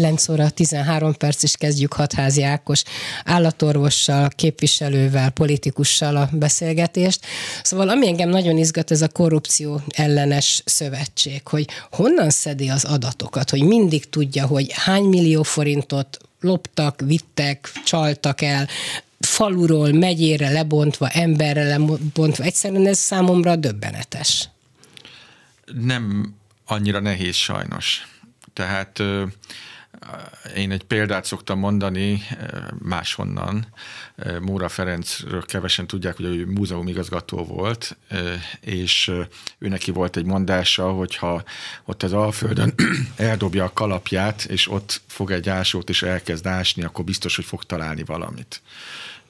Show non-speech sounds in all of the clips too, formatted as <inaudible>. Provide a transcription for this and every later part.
9 óra 13 perc is kezdjük Hatházi Ákos állatorvossal, képviselővel, politikussal a beszélgetést. Szóval ami engem nagyon izgat, ez a korrupció ellenes szövetség, hogy honnan szedi az adatokat, hogy mindig tudja, hogy hány millió forintot loptak, vittek, csaltak el, faluról, megyére lebontva, emberre lebontva. Egyszerűen ez számomra döbbenetes. Nem annyira nehéz sajnos. Tehát én egy példát szoktam mondani eh, máshonnan. Eh, Móra Ferencről kevesen tudják, hogy ő múzeumigazgató volt, eh, és ő neki volt egy mondása, hogyha ott az Alföldön <clears throat> eldobja a kalapját, és ott fog egy ásót, és elkezd ásni, akkor biztos, hogy fog találni valamit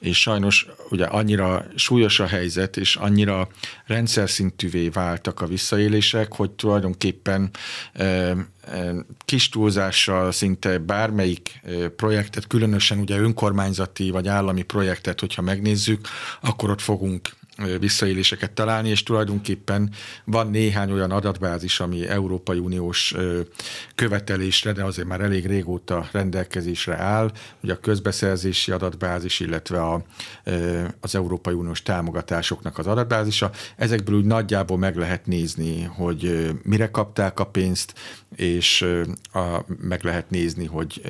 és sajnos ugye annyira súlyos a helyzet, és annyira rendszer szintűvé váltak a visszaélések, hogy tulajdonképpen e, e, kis túlzással szinte bármelyik e, projektet, különösen ugye önkormányzati vagy állami projektet, hogyha megnézzük, akkor ott fogunk visszaéléseket találni, és tulajdonképpen van néhány olyan adatbázis, ami Európai Uniós követelésre, de azért már elég régóta rendelkezésre áll, ugye a közbeszerzési adatbázis, illetve a, az Európai Uniós támogatásoknak az adatbázisa. Ezekből úgy nagyjából meg lehet nézni, hogy mire kapták a pénzt, és a, meg lehet nézni, hogy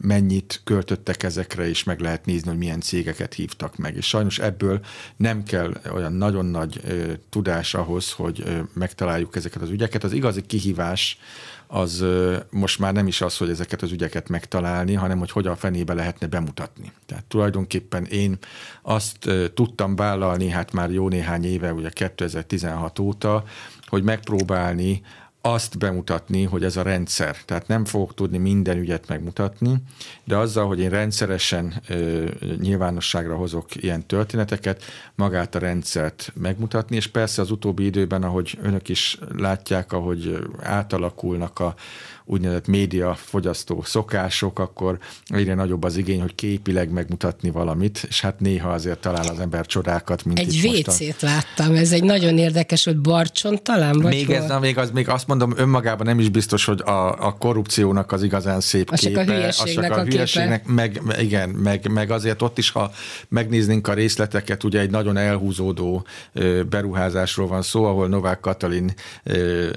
mennyit költöttek ezekre, és meg lehet nézni, hogy milyen cégeket hívtak meg. És sajnos ebből nem kell olyan nagyon nagy ö, tudás ahhoz, hogy ö, megtaláljuk ezeket az ügyeket. Az igazi kihívás az ö, most már nem is az, hogy ezeket az ügyeket megtalálni, hanem hogy hogyan fenébe lehetne bemutatni. Tehát tulajdonképpen én azt ö, tudtam vállalni, hát már jó néhány éve, ugye 2016 óta, hogy megpróbálni azt bemutatni, hogy ez a rendszer. Tehát nem fogok tudni minden ügyet megmutatni, de azzal, hogy én rendszeresen ö, nyilvánosságra hozok ilyen történeteket, magát a rendszert megmutatni, és persze az utóbbi időben, ahogy önök is látják, ahogy átalakulnak a, úgynevezett média fogyasztó szokások, akkor egyre nagyobb az igény, hogy képileg megmutatni valamit, és hát néha azért talál az ember csodákat, mint Egy WC-t láttam, ez egy nagyon érdekes, hogy Barcson talán, vagy még, ez, na, még, az, még azt mondom, önmagában nem is biztos, hogy a, a korrupciónak az igazán szép az képe. Csak a hülyeségnek a, a hülyeségnek, képe. Meg, igen, meg, meg azért ott is, ha megnéznénk a részleteket, ugye egy nagyon elhúzódó beruházásról van szó, ahol Novák Katalin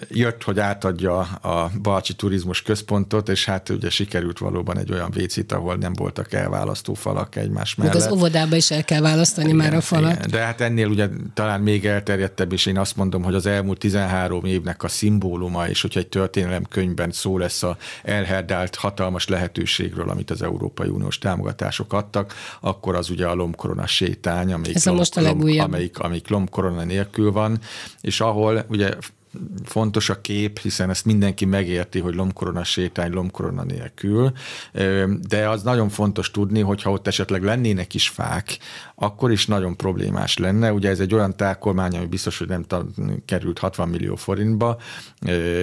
jött, hogy átadja a Balcsi Turizmus turizmus központot, és hát ugye sikerült valóban egy olyan vécit, ahol nem voltak elválasztó falak egymás mellett. Még az óvodába is el kell választani igen, már a falat. Igen. De hát ennél ugye talán még elterjedtebb, és én azt mondom, hogy az elmúlt 13 évnek a szimbóluma, és hogyha egy könyvben szó lesz a elherdált hatalmas lehetőségről, amit az Európai Uniós támogatások adtak, akkor az ugye a lomkorona sétány, amelyik, Ez a most a lom, amelyik, amelyik lomkorona nélkül van, és ahol ugye fontos a kép, hiszen ezt mindenki megérti, hogy lomkorona sétány, lomkorona nélkül, de az nagyon fontos tudni, hogyha ott esetleg lennének is fák, akkor is nagyon problémás lenne. Ugye ez egy olyan tákolmány, ami biztos, hogy nem került 60 millió forintba,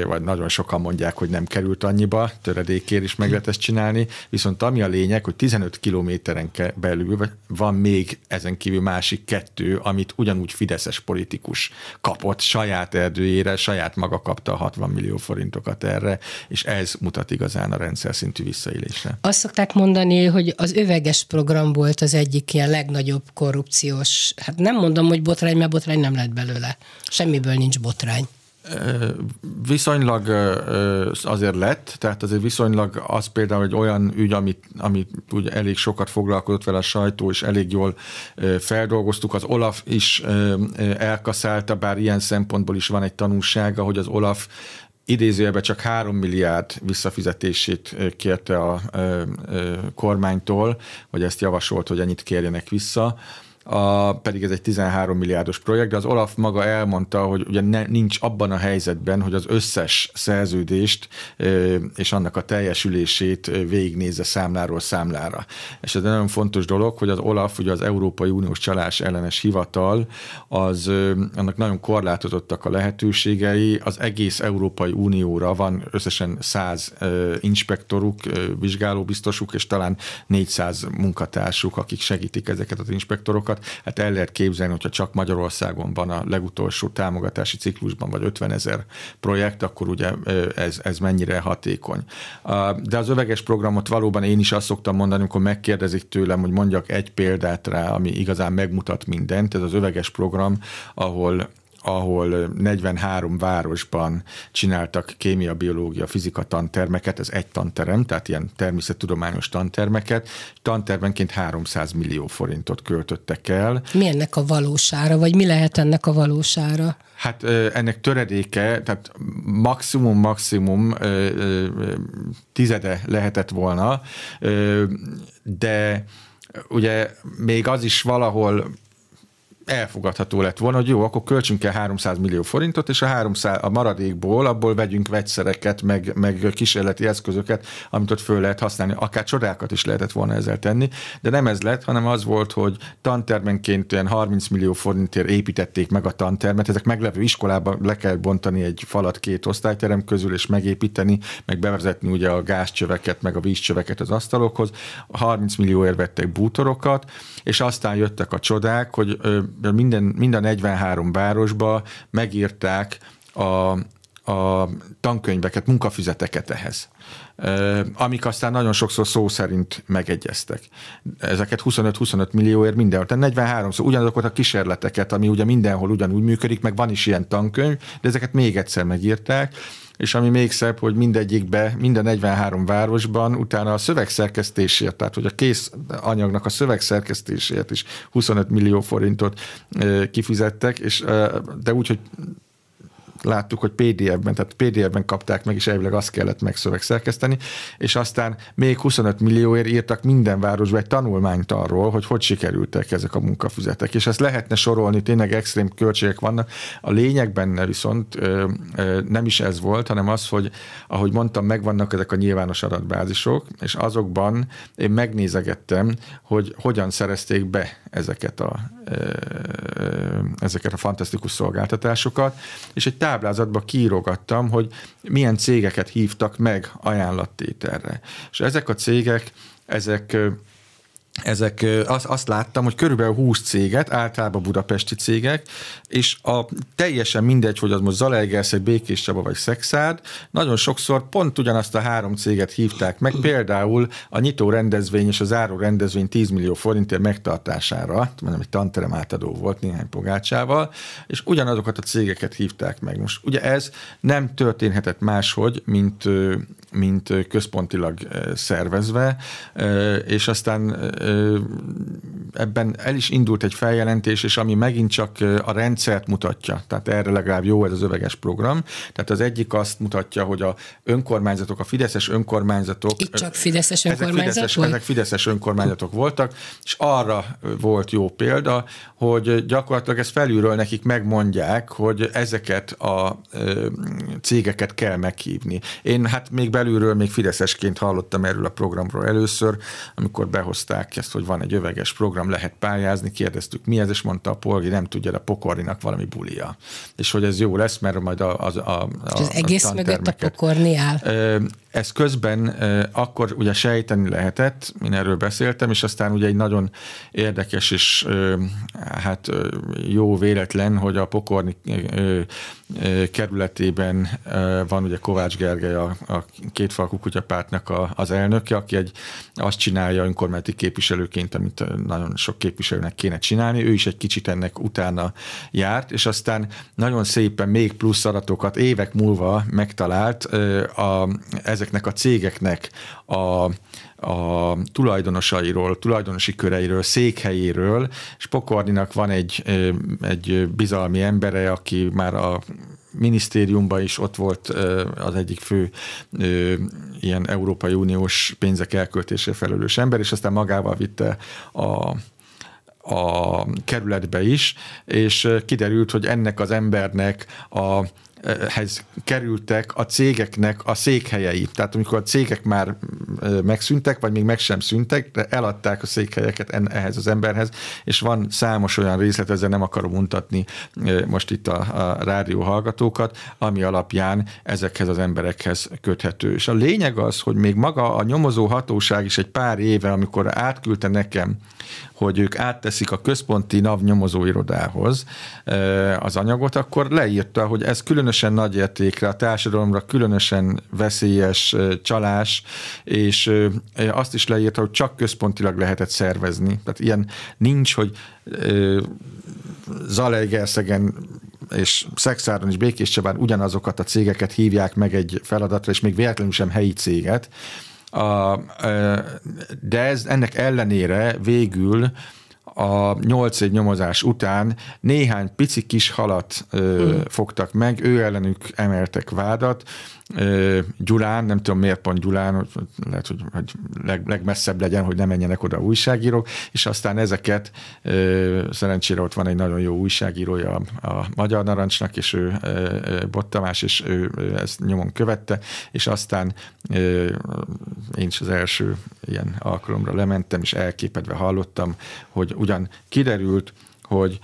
vagy nagyon sokan mondják, hogy nem került annyiba, töredékért is meg lehet ezt csinálni, viszont ami a lényeg, hogy 15 kilométeren belül van még ezen kívül másik kettő, amit ugyanúgy fideszes politikus kapott saját erdőjére, saját maga kapta a 60 millió forintokat erre, és ez mutat igazán a rendszer szintű visszaélésre. Azt szokták mondani, hogy az öveges program volt az egyik ilyen legnagyobb korrupciós, hát nem mondom, hogy botrány, mert botrány nem lett belőle. Semmiből nincs botrány. Viszonylag azért lett, tehát azért viszonylag az például egy olyan ügy, amit, amit ugye elég sokat foglalkozott vele a sajtó, és elég jól feldolgoztuk. Az Olaf is elkaszálta, bár ilyen szempontból is van egy tanulsága, hogy az Olaf idézőjelben csak 3 milliárd visszafizetését kérte a kormánytól, vagy ezt javasolt, hogy ennyit kérjenek vissza a, pedig ez egy 13 milliárdos projekt, de az Olaf maga elmondta, hogy ugye ne, nincs abban a helyzetben, hogy az összes szerződést ö, és annak a teljesülését végignézze számláról számlára. És ez egy nagyon fontos dolog, hogy az Olaf, ugye az Európai Uniós Csalás ellenes hivatal, az ö, annak nagyon korlátozottak a lehetőségei, az egész Európai Unióra van összesen 100 ö, inspektoruk, vizsgálóbiztosuk, és talán 400 munkatársuk, akik segítik ezeket az inspektorokat, dolgokat. Hát el lehet képzelni, hogyha csak Magyarországon van a legutolsó támogatási ciklusban, vagy 50 ezer projekt, akkor ugye ez, ez mennyire hatékony. De az öveges programot valóban én is azt szoktam mondani, amikor megkérdezik tőlem, hogy mondjak egy példát rá, ami igazán megmutat mindent. Ez az öveges program, ahol ahol 43 városban csináltak kémia, biológia, fizika tantermeket, ez egy tanterem, tehát ilyen természettudományos tantermeket, tantermenként 300 millió forintot költöttek el. Mi ennek a valósára, vagy mi lehet ennek a valósára? Hát ennek töredéke, tehát maximum-maximum tizede lehetett volna, de ugye még az is valahol elfogadható lett volna, hogy jó, akkor költsünk el 300 millió forintot, és a, 300, a maradékból abból vegyünk vegyszereket, meg, meg kísérleti eszközöket, amit ott föl lehet használni. Akár csodákat is lehetett volna ezzel tenni, de nem ez lett, hanem az volt, hogy tantermenként olyan 30 millió forintért építették meg a tantermet. Ezek meglevő iskolában le kell bontani egy falat két osztályterem közül, és megépíteni, meg bevezetni ugye a gázcsöveket, meg a vízcsöveket az asztalokhoz. 30 millióért vettek bútorokat, és aztán jöttek a csodák, hogy minden, mind a 43 városba megírták a, a tankönyveket, munkafüzeteket ehhez, amik aztán nagyon sokszor szó szerint megegyeztek. Ezeket 25-25 millióért mindenhol, tehát 43 szó, ugyanazokat a kísérleteket, ami ugye mindenhol ugyanúgy működik, meg van is ilyen tankönyv, de ezeket még egyszer megírták, és ami még szebb, hogy mindegyikbe, minden 43 városban utána a szövegszerkesztésért, tehát hogy a kész anyagnak a szövegszerkesztésért is 25 millió forintot eh, kifizettek, és eh, de úgy, hogy láttuk, hogy PDF-ben, tehát PDF-ben kapták meg, és elvileg azt kellett megszövegszerkeszteni, és aztán még 25 millióért írtak minden városba egy tanulmányt arról, hogy hogy sikerültek ezek a munkafüzetek. És ezt lehetne sorolni, tényleg extrém költségek vannak. A lényeg benne viszont ö, ö, nem is ez volt, hanem az, hogy ahogy mondtam, megvannak ezek a nyilvános adatbázisok, és azokban én megnézegettem, hogy hogyan szerezték be ezeket a ezeket a fantasztikus szolgáltatásokat, és egy táblázatba kírogattam, hogy milyen cégeket hívtak meg ajánlattételre. És ezek a cégek, ezek ezek, az, azt láttam, hogy körülbelül 20 céget, általában budapesti cégek, és a teljesen mindegy, hogy az most Zalaegerszeg, Békés Csaba vagy Szexárd, nagyon sokszor pont ugyanazt a három céget hívták meg, például a nyitó rendezvény és a záró rendezvény 10 millió forintért megtartására, mondjam, egy tanterem átadó volt néhány pogácsával, és ugyanazokat a cégeket hívták meg. Most ugye ez nem történhetett máshogy, mint mint központilag szervezve, és aztán ebben el is indult egy feljelentés, és ami megint csak a rendszert mutatja, tehát erre legalább jó ez az öveges program, tehát az egyik azt mutatja, hogy a önkormányzatok, a fideszes önkormányzatok... Itt csak fideszes önkormányzatok? ezek fideszes, Ezek fideszes önkormányzatok voltak, és arra volt jó példa, hogy gyakorlatilag ezt felülről nekik megmondják, hogy ezeket a cégeket kell meghívni. Én hát még be belülről, még Fideszesként hallottam erről a programról először, amikor behozták ezt, hogy van egy öveges program, lehet pályázni, kérdeztük mi ez, és mondta a polgi, nem tudja, a pokorninak valami bulia. És hogy ez jó lesz, mert majd a, a, a, a az a egész mögött a pokorni áll? ez közben akkor ugye sejteni lehetett, én erről beszéltem, és aztán ugye egy nagyon érdekes és hát jó véletlen, hogy a Pokorni kerületében van ugye Kovács Gergely, a, a kétfalkú kutyapártnak a, az elnöke, aki egy, azt csinálja önkormányzati képviselőként, amit nagyon sok képviselőnek kéne csinálni. Ő is egy kicsit ennek utána járt, és aztán nagyon szépen még plusz adatokat évek múlva megtalált a, ez ezeknek a cégeknek a, a tulajdonosairól, tulajdonosi köreiről, székhelyéről, és Pokorninak van egy, egy bizalmi embere, aki már a minisztériumban is ott volt az egyik fő ilyen Európai Uniós pénzek elköltése felelős ember, és aztán magával vitte a, a kerületbe is, és kiderült, hogy ennek az embernek a hez kerültek a cégeknek a székhelyei. Tehát amikor a cégek már megszűntek, vagy még meg sem szűntek, de eladták a székhelyeket ehhez az emberhez, és van számos olyan részlet, ezzel nem akarom untatni most itt a, a rádió hallgatókat, ami alapján ezekhez az emberekhez köthető. És a lényeg az, hogy még maga a nyomozó hatóság is egy pár éve, amikor átküldte nekem, hogy ők átteszik a központi NAV nyomozóirodához az anyagot, akkor leírta, hogy ez különösen különösen nagy értékre, a társadalomra különösen veszélyes csalás, és azt is leírta, hogy csak központilag lehetett szervezni. Tehát ilyen nincs, hogy Zalaegerszegen és Szexáron és Békés Csabán ugyanazokat a cégeket hívják meg egy feladatra, és még véletlenül sem helyi céget. A, de ez ennek ellenére végül a nyolc év nyomozás után néhány pici kis halat ö, mm. fogtak meg, ő ellenük emeltek vádat, Gyulán, nem tudom miért pont Gyulán, lehet, hogy, hogy leg, legmesszebb legyen, hogy ne menjenek oda újságírók, és aztán ezeket szerencsére ott van egy nagyon jó újságírója a Magyar Narancsnak, és ő Bot Tamás, és ő ezt nyomon követte, és aztán én is az első ilyen alkalomra lementem, és elképedve hallottam, hogy ugyan kiderült, hogy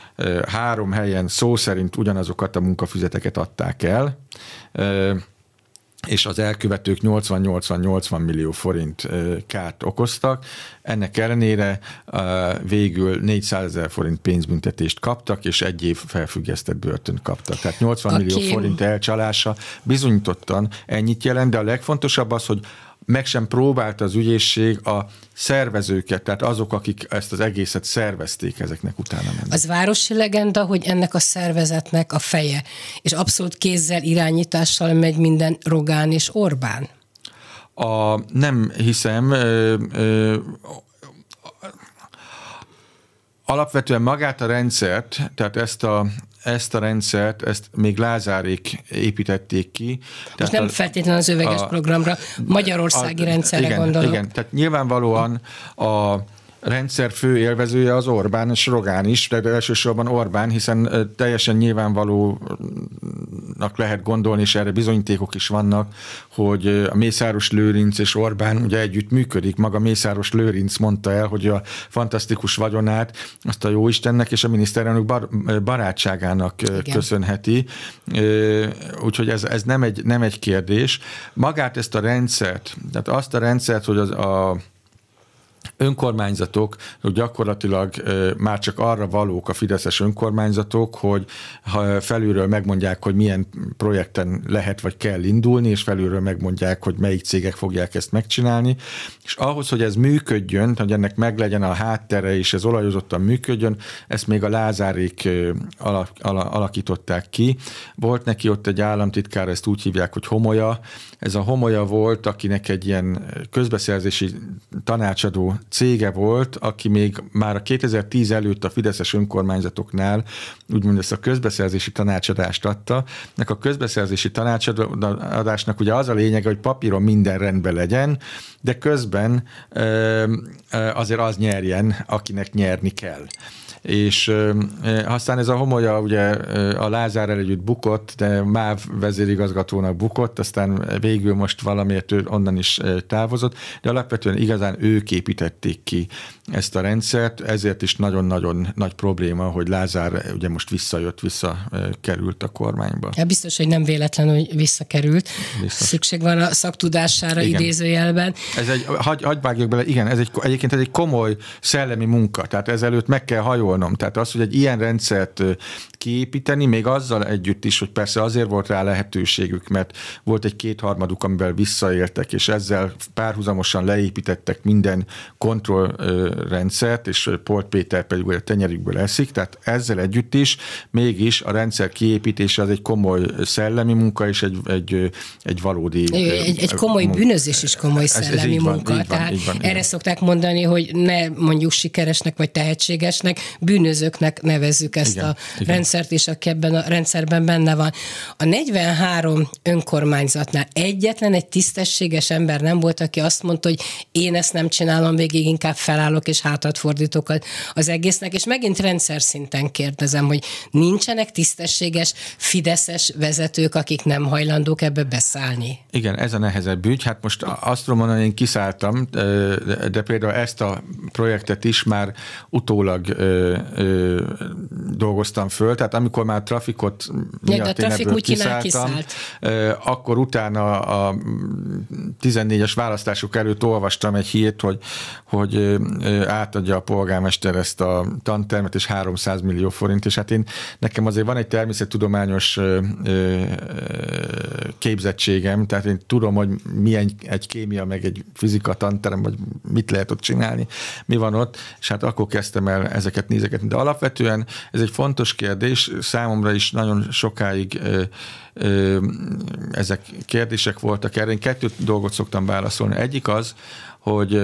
három helyen szó szerint ugyanazokat a munkafüzeteket adták el, és az elkövetők 80-80-80 millió forint kárt okoztak. Ennek ellenére végül 400 ezer forint pénzbüntetést kaptak, és egy év felfüggesztett börtön kaptak. Tehát 80 okay. millió forint elcsalása bizonyítottan ennyit jelent, de a legfontosabb az, hogy meg sem próbálta az ügyészség a szervezőket, tehát azok, akik ezt az egészet szervezték, ezeknek utána mennek. Az városi legenda, hogy ennek a szervezetnek a feje, és abszolút kézzel irányítással megy minden Rogán és Orbán. A, nem hiszem, ö, ö, alapvetően magát a rendszert, tehát ezt a, ezt a rendszert, ezt még Lázárék építették ki. Tehát nem a, feltétlenül az öveges a, programra, magyarországi a, rendszerre igen, gondolok. Igen, tehát nyilvánvalóan a rendszer fő élvezője az Orbán és Rogán is, de elsősorban Orbán, hiszen teljesen nyilvánvalónak lehet gondolni, és erre bizonyítékok is vannak, hogy a Mészáros Lőrinc és Orbán ugye együtt működik. Maga Mészáros Lőrinc mondta el, hogy a fantasztikus vagyonát azt a jó Istennek és a miniszterelnök bar- barátságának Igen. köszönheti. Úgyhogy ez, ez nem, egy, nem egy kérdés. Magát ezt a rendszert, tehát azt a rendszert, hogy az a önkormányzatok gyakorlatilag már csak arra valók a fideszes önkormányzatok, hogy ha felülről megmondják, hogy milyen projekten lehet vagy kell indulni, és felülről megmondják, hogy melyik cégek fogják ezt megcsinálni, és ahhoz, hogy ez működjön, hogy ennek meglegyen a háttere, és ez olajozottan működjön, ezt még a Lázárik alak, alakították ki. Volt neki ott egy államtitkár, ezt úgy hívják, hogy Homoja, Ez a Homoja volt, akinek egy ilyen közbeszerzési tanácsadó cége volt, aki még már a 2010 előtt a Fideszes önkormányzatoknál úgymond ezt a közbeszerzési tanácsadást adta. Nek a közbeszerzési tanácsadásnak ugye az a lényege, hogy papíron minden rendben legyen, de közben azért az nyerjen, akinek nyerni kell és e, aztán ez a homolya ugye a Lázár együtt bukott, de MÁV vezérigazgatónak bukott, aztán végül most valamiért onnan is távozott, de alapvetően igazán ők épített, fejlesztették ki ezt a rendszert, ezért is nagyon-nagyon nagy probléma, hogy Lázár eh, ugye most visszajött, visszakerült a kormányba. Ja, biztos, hogy nem véletlen, hogy visszakerült. Biztos. Szükség van a szaktudására igen. idézőjelben. Ez egy, hagy, hagy vágjuk bele, igen, ez egy, egyébként ez egy komoly szellemi munka, tehát ezelőtt meg kell hajolnom. Tehát az, hogy egy ilyen rendszert kiépíteni, még azzal együtt is, hogy persze azért volt rá lehetőségük, mert volt egy kétharmaduk, amivel visszaéltek, és ezzel párhuzamosan leépítettek minden kontrollrendszert, és Polt Péter pedig a tenyerükből eszik, tehát ezzel együtt is mégis a rendszer kiépítése az egy komoly szellemi munka, és egy, egy, egy valódi... Egy, egy komoly munka. bűnözés is komoly szellemi ez, ez munka. Van, tehát van, erre igen. szokták mondani, hogy ne mondjuk sikeresnek vagy tehetségesnek, bűnözőknek nevezzük ezt igen, a igen. rendszert is, aki ebben a rendszerben benne van. A 43 önkormányzatnál egyetlen egy tisztességes ember nem volt, aki azt mondta, hogy én ezt nem csinálom végig, végig inkább felállok és hátat fordítok az egésznek, és megint rendszer szinten kérdezem, hogy nincsenek tisztességes, fideszes vezetők, akik nem hajlandók ebbe beszállni? Igen, ez a nehezebb ügy. Hát most azt tudom mondani, én kiszálltam, de például ezt a projektet is már utólag dolgoztam föl, tehát amikor már trafikot miatt de a trafik én kiszálltam, kiszállt. akkor utána a 14-es választások előtt olvastam egy hírt, hogy, hogy átadja a polgármester ezt a tantermet, és 300 millió forint, és hát én, nekem azért van egy természettudományos képzettségem, tehát én tudom, hogy milyen egy kémia, meg egy fizika tanterem, vagy mit lehet ott csinálni, mi van ott, és hát akkor kezdtem el ezeket nézeket, De alapvetően ez egy fontos kérdés, számomra is nagyon sokáig ezek kérdések voltak erre. Én kettő dolgot szoktam válaszolni. Egyik az, hogy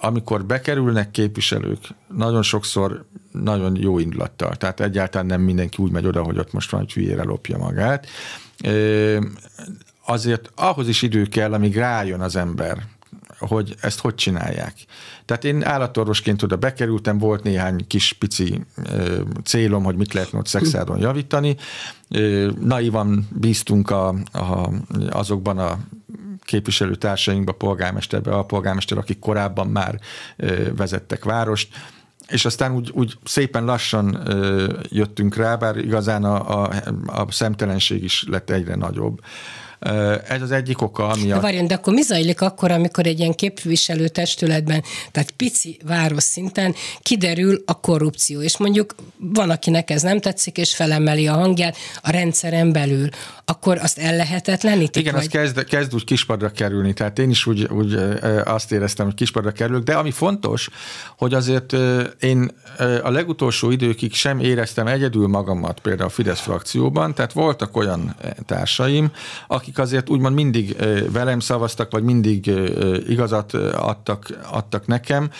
amikor bekerülnek képviselők, nagyon sokszor nagyon jó indulattal. Tehát egyáltalán nem mindenki úgy megy oda, hogy ott most van, hogy hülyére lopja magát. Azért ahhoz is idő kell, amíg rájön az ember, hogy ezt hogy csinálják. Tehát én állatorvosként oda bekerültem, volt néhány kis pici ö, célom, hogy mit lehetne ott szexáron javítani. Ö, naivan bíztunk a, a, azokban a képviselőtársainkba, polgármesterbe, a polgármester, akik korábban már vezettek várost, és aztán úgy, úgy szépen lassan ö, jöttünk rá, bár igazán a, a, a szemtelenség is lett egyre nagyobb. Ez az egyik oka, ami. De várjon, de akkor mi zajlik akkor, amikor egy ilyen képviselő testületben, tehát pici város szinten kiderül a korrupció, és mondjuk van, akinek ez nem tetszik, és felemeli a hangját a rendszeren belül, akkor azt ellehetetlenítik? Igen, vagy? az kezd, kezd úgy kispadra kerülni, tehát én is úgy, úgy azt éreztem, hogy kispadra kerülök, de ami fontos, hogy azért én a legutolsó időkig sem éreztem egyedül magamat például a Fidesz frakcióban, tehát voltak olyan társaim, akik akik azért úgymond mindig velem szavaztak, vagy mindig igazat adtak, adtak nekem,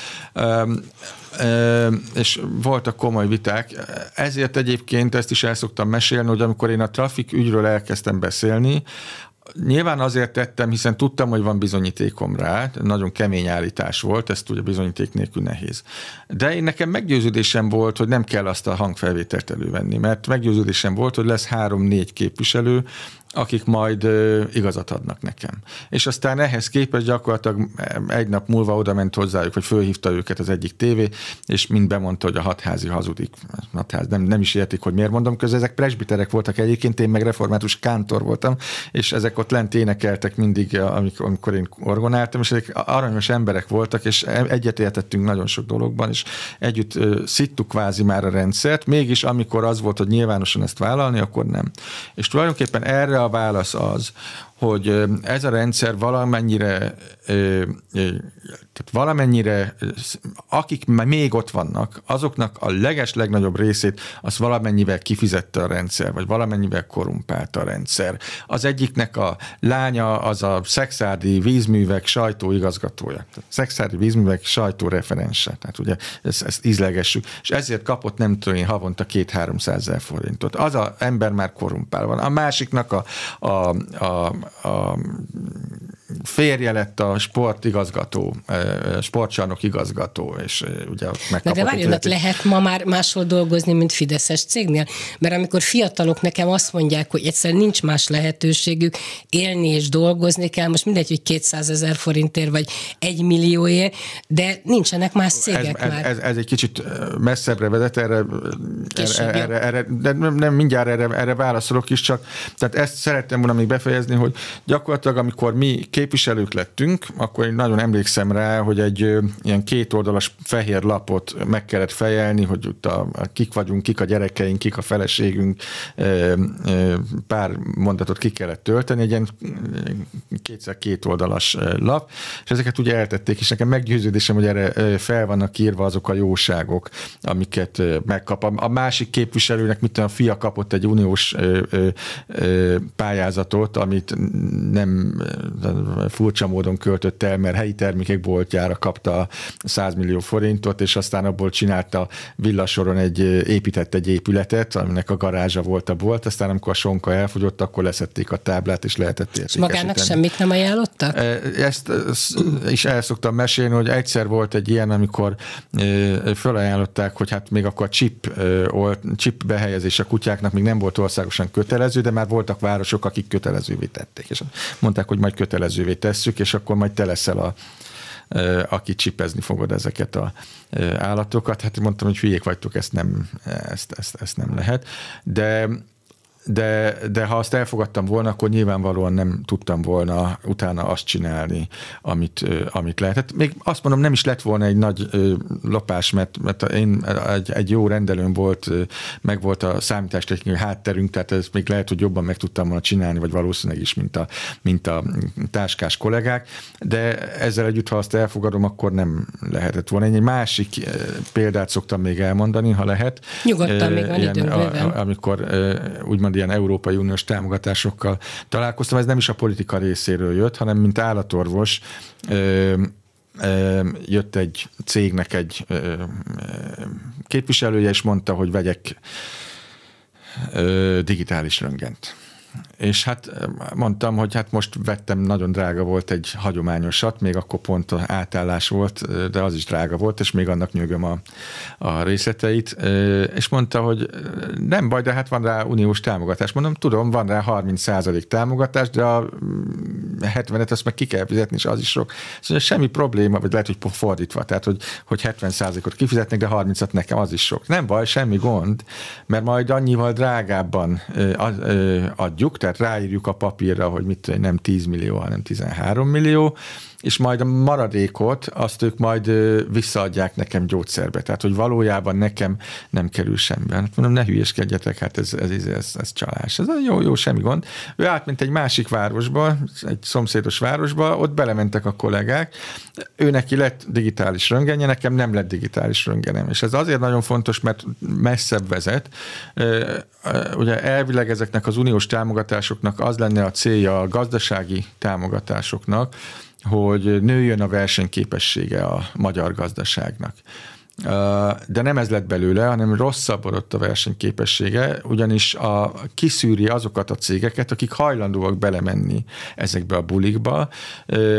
és voltak komoly viták. Ezért egyébként ezt is el szoktam mesélni, hogy amikor én a trafik ügyről elkezdtem beszélni, Nyilván azért tettem, hiszen tudtam, hogy van bizonyítékom rá, nagyon kemény állítás volt, ezt ugye bizonyíték nélkül nehéz. De én nekem meggyőződésem volt, hogy nem kell azt a hangfelvételt elővenni, mert meggyőződésem volt, hogy lesz három-négy képviselő, akik majd igazat adnak nekem. És aztán ehhez képest gyakorlatilag egy nap múlva oda ment hozzájuk, hogy fölhívta őket az egyik tévé, és mind bemondta, hogy a hatházi hazudik. Hát, hatház, nem, nem is értik, hogy miért mondom, közben ezek presbiterek voltak egyébként, én meg református kántor voltam, és ezek ott lent énekeltek mindig, amikor, én orgonáltam, és ezek aranyos emberek voltak, és e, egyetértettünk nagyon sok dologban, és együtt szittuk kvázi már a rendszert, mégis amikor az volt, hogy nyilvánosan ezt vállalni, akkor nem. És tulajdonképpen erre válasz az, hogy ez a rendszer valamennyire, tehát valamennyire, akik még ott vannak, azoknak a leges legnagyobb részét az valamennyivel kifizette a rendszer, vagy valamennyivel korumpálta a rendszer. Az egyiknek a lánya az a szexárdi vízművek sajtóigazgatója, szexárdi vízművek sajtóreferense, tehát ugye ezt, ezt ízlegessük, és ezért kapott nem tudom én havonta két ezer forintot. Az a ember már korumpál van. A másiknak a, a, a um, férje lett a sportigazgató, eh, eh, sportcsarnok igazgató, és eh, ugye megkapott... De várjon, lehet ma már máshol dolgozni, mint Fideszes cégnél? Mert amikor fiatalok nekem azt mondják, hogy egyszerűen nincs más lehetőségük, élni és dolgozni kell, most mindegy, hogy 200 ezer forintért, vagy egy millióért, de nincsenek más cégek ez, már. Ez, ez, egy kicsit messzebbre vezet, erre, Később, erre, erre, erre de nem, nem mindjárt erre, erre válaszolok is, csak tehát ezt szerettem volna még befejezni, hogy gyakorlatilag amikor mi képviselők lettünk, akkor én nagyon emlékszem rá, hogy egy ilyen kétoldalas fehér lapot meg kellett fejelni, hogy ott a, a, kik vagyunk, kik a gyerekeink, kik a feleségünk, pár mondatot ki kellett tölteni, egy ilyen kétszer kétoldalas lap, és ezeket ugye eltették, és nekem meggyőződésem, hogy erre fel vannak írva azok a jóságok, amiket megkap. A másik képviselőnek, mit a fia kapott egy uniós pályázatot, amit nem furcsa módon költött el, mert helyi termékek boltjára kapta 100 millió forintot, és aztán abból csinálta villasoron egy, eh, épített egy épületet, aminek a garázsa volt a bolt, aztán amikor a sonka elfogyott, akkor leszették a táblát, és lehetett értékesíteni. Magának semmit nem ajánlottak? Eh, ezt eh, is el szoktam mesélni, hogy egyszer volt egy ilyen, amikor felajánlották, hogy hát még akkor a chip, chip behelyezés a kutyáknak még nem volt országosan kötelező, de már voltak városok, akik kötelezővé tették, és mondták, hogy majd kötelező kötelezővé tesszük, és akkor majd te leszel a, aki csipezni fogod ezeket a állatokat. Hát mondtam, hogy hülyék vagytok, ezt nem, ezt, ezt, ezt nem lehet. De de, de ha azt elfogadtam volna, akkor nyilvánvalóan nem tudtam volna utána azt csinálni, amit, amit hát Még azt mondom, nem is lett volna egy nagy lopás, mert, mert én egy, egy jó rendelőm volt, meg volt a számítástechnikai hátterünk, tehát ezt még lehet, hogy jobban meg tudtam volna csinálni, vagy valószínűleg is, mint a, mint a táskás kollégák, de ezzel együtt, ha azt elfogadom, akkor nem lehetett volna. Én egy másik példát szoktam még elmondani, ha lehet. Nyugodtan, még van időnk, Amikor úgymond ilyen Európai Uniós támogatásokkal találkoztam, ez nem is a politika részéről jött, hanem mint állatorvos jött egy cégnek egy képviselője, és mondta, hogy vegyek digitális röntgent és hát eh, mondtam, hogy hát most vettem, nagyon drága volt egy hagyományosat, még akkor pont átállás volt, eh, de az is drága volt, és még annak nyögöm a, a részleteit, eh, és mondta, hogy nem baj, de hát van rá uniós támogatás. Mondom, tudom, van rá 30 százalék támogatás, de a 70-et mm, azt meg ki kell fizetni, és az is sok. Szóval semmi probléma, vagy lehet, hogy fordítva, tehát hogy, hogy 70 százalékot kifizetnek, de 30-at nekem, az is sok. Nem baj, semmi gond, mert majd annyival drágábban adjuk, tehát ráírjuk a papírra, hogy mit tudom, nem 10 millió, hanem 13 millió, és majd a maradékot azt ők majd visszaadják nekem gyógyszerbe. Tehát, hogy valójában nekem nem kerül semmiben. Hát mondom, ne hülyeskedjetek, hát ez, ez, ez, ez, ez csalás. Ez jó, jó, semmi gond. Ő átment egy másik városba, egy szomszédos városba, ott belementek a kollégák, ő neki lett digitális röngenje, nekem nem lett digitális röngenem. És ez azért nagyon fontos, mert messzebb vezet. Ugye elvileg ezeknek az uniós támogatásoknak az lenne a célja a gazdasági támogatásoknak, hogy nőjön a versenyképessége a magyar gazdaságnak. De nem ez lett belőle, hanem rosszabbodott a versenyképessége, ugyanis a, kiszűri azokat a cégeket, akik hajlandóak belemenni ezekbe a bulikba.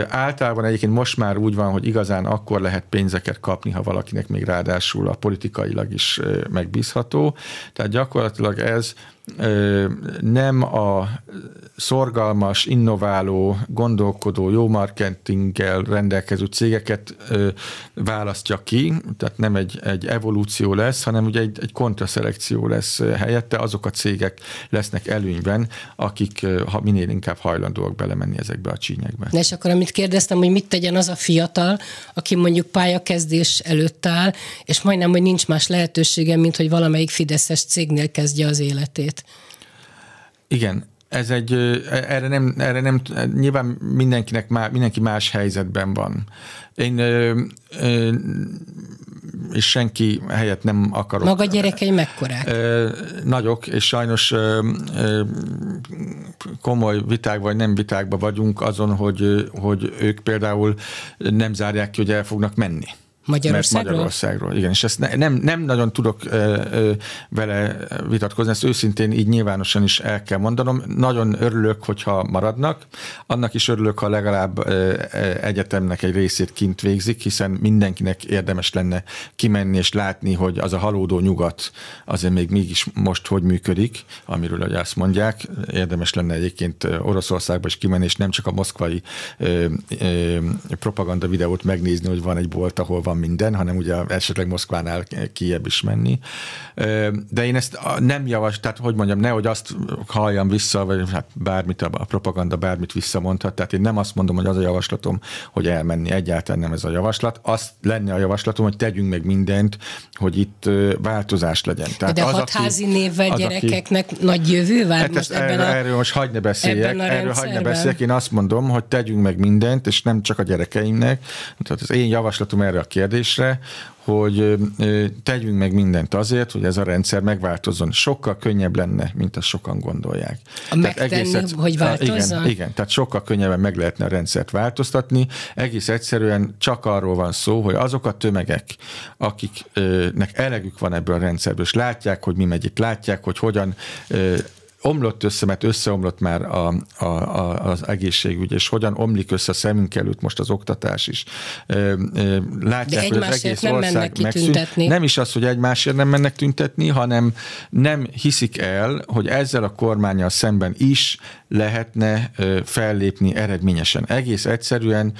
Általában egyébként most már úgy van, hogy igazán akkor lehet pénzeket kapni, ha valakinek még ráadásul a politikailag is megbízható. Tehát gyakorlatilag ez nem a szorgalmas, innováló, gondolkodó, jó marketinggel rendelkező cégeket választja ki, tehát nem egy, egy evolúció lesz, hanem ugye egy, egy kontraszelekció lesz helyette, azok a cégek lesznek előnyben, akik ha minél inkább hajlandóak belemenni ezekbe a csínyekbe. És akkor amit kérdeztem, hogy mit tegyen az a fiatal, aki mondjuk pályakezdés előtt áll, és majdnem, hogy nincs más lehetősége, mint hogy valamelyik fideszes cégnél kezdje az életét lehet. Igen, ez egy, erre nem, erre nem, nyilván mindenkinek má, mindenki más helyzetben van. Én ö, ö, és senki helyett nem akarok. Maga gyerekei mekkorák? Ö, nagyok, és sajnos ö, ö, komoly viták vagy nem vitákba vagyunk azon, hogy, hogy ők például nem zárják ki, hogy el fognak menni. Magyarországról? Mert Magyarországról, igen, és ezt ne, nem, nem nagyon tudok ö, ö, vele vitatkozni, ezt őszintén így nyilvánosan is el kell mondanom. Nagyon örülök, hogyha maradnak, annak is örülök, ha legalább ö, egyetemnek egy részét kint végzik, hiszen mindenkinek érdemes lenne kimenni és látni, hogy az a halódó nyugat azért még mégis most hogy működik, amiről ugye azt mondják. Érdemes lenne egyébként Oroszországba is kimenni, és nem csak a moszkvai ö, ö, propaganda videót megnézni, hogy van egy bolt, ahol van van minden, hanem ugye esetleg Moszkvánál kiebb is menni. De én ezt nem javaslom. tehát hogy mondjam, nehogy azt halljam vissza, vagy hát bármit, a propaganda bármit visszamondhat, tehát én nem azt mondom, hogy az a javaslatom, hogy elmenni, egyáltalán nem ez a javaslat. Azt lenne a javaslatom, hogy tegyünk meg mindent, hogy itt változás legyen. Tehát de az, hatházi aki, névvel az, gyerekeknek aki, nagy jövő vár hát most ebben erről, a, erről most hagyj ne beszéljek, erről hagyj ne beszéljek, én azt mondom, hogy tegyünk meg mindent, és nem csak a gyerekeimnek. Tehát az én javaslatom erre a kérdés, kérdésre, hogy tegyünk meg mindent azért, hogy ez a rendszer megváltozzon. Sokkal könnyebb lenne, mint azt sokan gondolják. A egész egy... hogy változzon? Igen, igen, tehát sokkal könnyebben meg lehetne a rendszert változtatni. Egész egyszerűen csak arról van szó, hogy azok a tömegek, akiknek elegük van ebből a rendszerből, és látják, hogy mi megy itt, látják, hogy hogyan omlott össze, mert összeomlott már a, a, a, az egészségügy, és hogyan omlik össze a szemünk előtt most az oktatás is. Látják, De hogy az egész nem ország megszűnt. Nem is az, hogy egymásért nem mennek tüntetni, hanem nem hiszik el, hogy ezzel a kormányjal szemben is lehetne fellépni eredményesen. Egész egyszerűen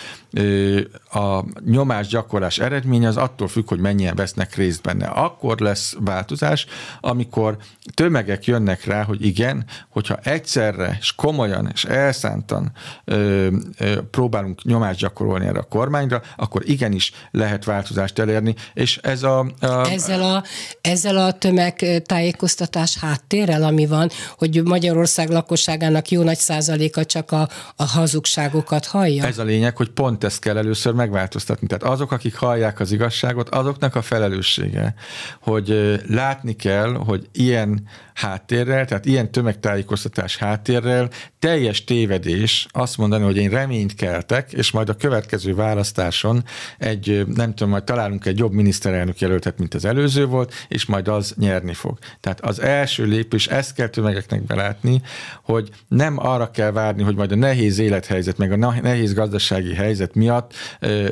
a nyomás gyakorlás eredménye az attól függ, hogy mennyien vesznek részt benne. Akkor lesz változás, amikor tömegek jönnek rá, hogy igen, igen, hogyha egyszerre és komolyan és elszántan ö, ö, próbálunk nyomást gyakorolni erre a kormányra, akkor igenis lehet változást elérni, és ez a... a ezzel, a ezzel a tömegtájékoztatás háttérrel, ami van, hogy Magyarország lakosságának jó nagy százaléka csak a, a hazugságokat hallja? Ez a lényeg, hogy pont ezt kell először megváltoztatni. Tehát azok, akik hallják az igazságot, azoknak a felelőssége, hogy látni kell, hogy ilyen háttérrel, tehát ilyen tömegtájékoztatás háttérrel teljes tévedés azt mondani, hogy én reményt keltek, és majd a következő választáson egy, nem tudom, majd találunk egy jobb miniszterelnök jelöltet, mint az előző volt, és majd az nyerni fog. Tehát az első lépés, ezt kell tömegeknek belátni, hogy nem arra kell várni, hogy majd a nehéz élethelyzet, meg a nehéz gazdasági helyzet miatt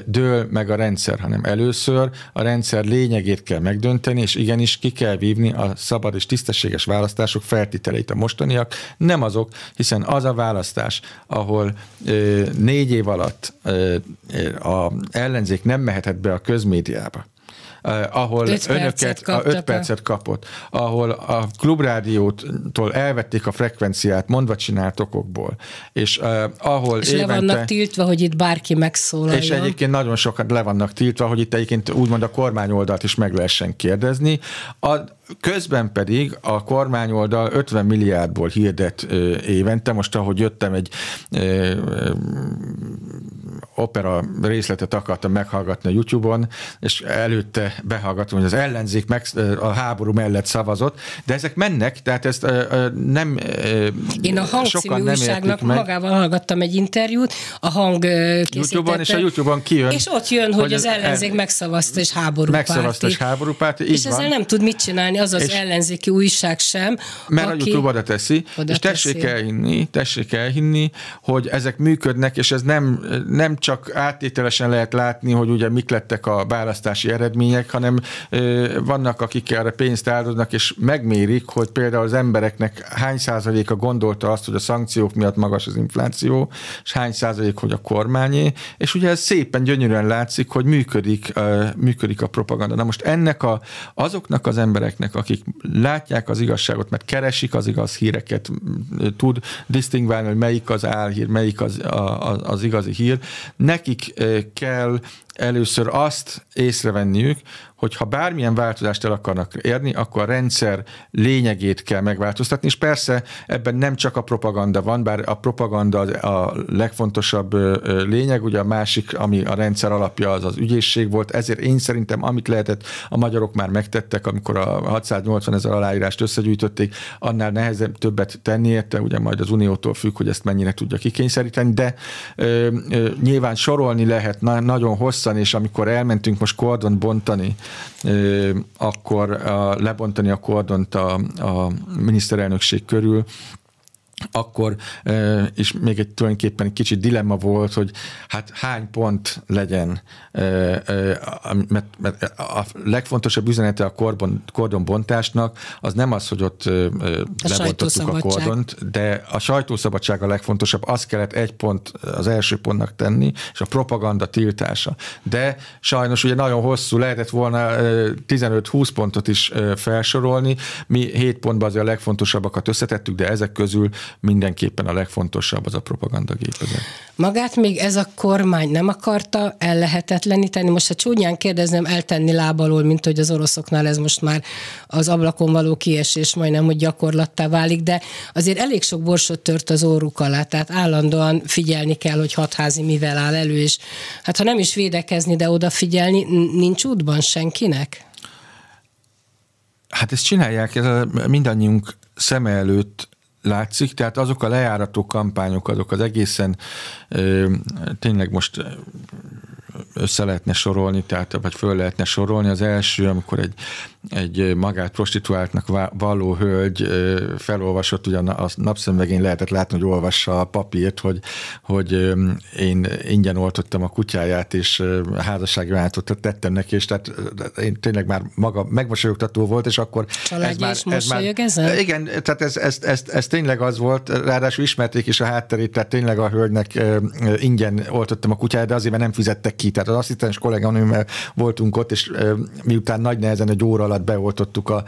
dől meg a rendszer, hanem először a rendszer lényegét kell megdönteni, és igenis ki kell vívni a szabad és tisztességes választások feltételeit a mostaniak, nem azok, hiszen az a választás, ahol ö, négy év alatt ö, a ellenzék nem mehetett be a közmédiába, Uh, ahol öt önöket a 5 percet kapott, ahol a klubrádiótól elvették a frekvenciát, mondva csinált okokból, és uh, ahol és évente, le vannak tiltva, hogy itt bárki megszólaljon. És egyébként nagyon sokat le vannak tiltva, hogy itt egyébként úgymond a kormány oldalt is meg lehessen kérdezni. A, Közben pedig a kormány oldal 50 milliárdból hirdet évente. Most, ahogy jöttem, egy ö, ö, opera részletet akartam meghallgatni a YouTube-on, és előtte behallgatom, hogy az ellenzék meg, a háború mellett szavazott, de ezek mennek, tehát ezt ö, ö, nem ö, Én a Hang sokan nem újságnak meg. magával hallgattam egy interjút, a Hang YouTube-on és a YouTube-on kijön. És ott jön, hogy, hogy az, az ellenzék el, megszavazta és háborúpárti. Megszavazta és háborúpárti, és van. ezzel nem tud mit csinálni csinálni az az ellenzéki újság sem. Mert aki a YouTube oda teszi, oda és tessék teszi. elhinni, tessék elhinni, hogy ezek működnek, és ez nem, nem csak áttételesen lehet látni, hogy ugye mik lettek a választási eredmények, hanem ö, vannak, akik erre pénzt áldoznak, és megmérik, hogy például az embereknek hány százaléka gondolta azt, hogy a szankciók miatt magas az infláció, és hány százalék, hogy a kormányé, és ugye ez szépen gyönyörűen látszik, hogy működik, ö, működik a propaganda. Na most ennek a, azoknak az embereknek, embereknek, akik látják az igazságot, mert keresik az igaz híreket, tud disztingválni, hogy melyik az álhír, melyik az, a, az igazi hír, nekik kell először azt észrevenniük, hogy ha bármilyen változást el akarnak érni, akkor a rendszer lényegét kell megváltoztatni, és persze ebben nem csak a propaganda van, bár a propaganda a legfontosabb lényeg, ugye a másik, ami a rendszer alapja, az az ügyészség volt, ezért én szerintem, amit lehetett, a magyarok már megtettek, amikor a 680 ezer aláírást összegyűjtötték, annál nehezebb többet tenni érte, ugye majd az Uniótól függ, hogy ezt mennyire tudja kikényszeríteni, de ö, ö, nyilván sorolni lehet na- nagyon hosszú hosszan, és amikor elmentünk most kordont bontani, akkor a, lebontani a kordont a, a miniszterelnökség körül, akkor, és még egy tulajdonképpen egy kicsi dilemma volt, hogy hát hány pont legyen, mert, a legfontosabb üzenete a kordonbontásnak az nem az, hogy ott a lebontottuk a kordont, de a sajtószabadság a legfontosabb, azt kellett egy pont az első pontnak tenni, és a propaganda tiltása. De sajnos ugye nagyon hosszú, lehetett volna 15-20 pontot is felsorolni, mi 7 pontban azért a legfontosabbakat összetettük, de ezek közül mindenképpen a legfontosabb az a propagandagépezet. Magát még ez a kormány nem akarta ellehetetleníteni. Most a csúnyán kérdezem eltenni lábalól, mint hogy az oroszoknál ez most már az ablakon való kiesés majdnem, hogy gyakorlattá válik, de azért elég sok borsot tört az óruk alá, tehát állandóan figyelni kell, hogy hatházi mivel áll elő, és hát ha nem is védekezni, de odafigyelni, nincs útban senkinek? Hát ezt csinálják, ez a mindannyiunk szeme előtt látszik, tehát azok a lejárató kampányok, azok az egészen ö, tényleg most össze lehetne sorolni, tehát vagy föl lehetne sorolni. Az első, amikor egy egy magát prostituáltnak való hölgy felolvasott, ugyan a napszemvegén lehetett látni, hogy olvassa a papírt, hogy, hogy én ingyen oltottam a kutyáját, és házassági váltottat tettem neki, és tehát én tényleg már maga megmosolyogtató volt, és akkor... ez már, ez már, Igen, tehát ez, ez, ez, ez, tényleg az volt, ráadásul ismerték is a hátterét, tehát tényleg a hölgynek ingyen oltottam a kutyáját, de azért, mert nem fizettek ki. Tehát az asszisztens kolléganőmmel voltunk ott, és miután nagy nehezen egy óra alatt beoltottuk a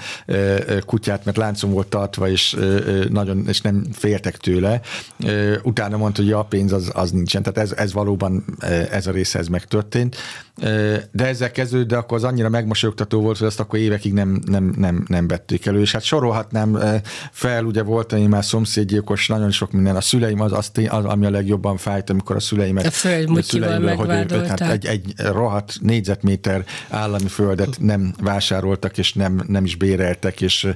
kutyát, mert láncon volt tartva, és nagyon, és nem féltek tőle. Utána mondta, hogy a pénz az, az nincsen. Tehát ez, ez valóban ez a része, ez megtörtént de ezzel kezdődött, de akkor az annyira megmosolyogtató volt, hogy ezt akkor évekig nem, nem, nem, nem vették elő. És hát sorolhatnám fel, ugye volt én már szomszédgyilkos, nagyon sok minden. A szüleim az, az, az ami a legjobban fájt, amikor a szüleimet a a szüleimről, hogy hát egy, egy rohadt négyzetméter állami földet nem vásároltak, és nem, nem is béreltek, és